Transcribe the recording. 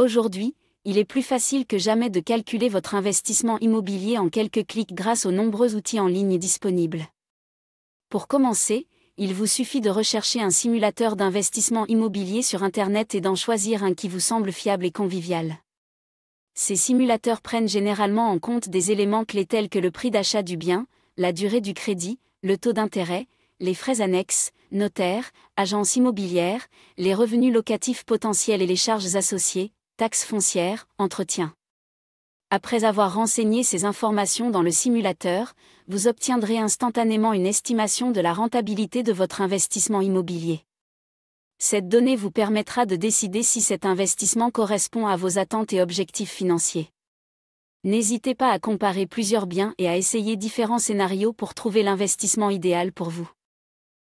Aujourd'hui, il est plus facile que jamais de calculer votre investissement immobilier en quelques clics grâce aux nombreux outils en ligne disponibles. Pour commencer, il vous suffit de rechercher un simulateur d'investissement immobilier sur Internet et d'en choisir un qui vous semble fiable et convivial. Ces simulateurs prennent généralement en compte des éléments clés tels que le prix d'achat du bien, la durée du crédit, le taux d'intérêt, les frais annexes, notaires, agences immobilières, les revenus locatifs potentiels et les charges associées, taxes foncières, entretien. Après avoir renseigné ces informations dans le simulateur, vous obtiendrez instantanément une estimation de la rentabilité de votre investissement immobilier. Cette donnée vous permettra de décider si cet investissement correspond à vos attentes et objectifs financiers. N'hésitez pas à comparer plusieurs biens et à essayer différents scénarios pour trouver l'investissement idéal pour vous.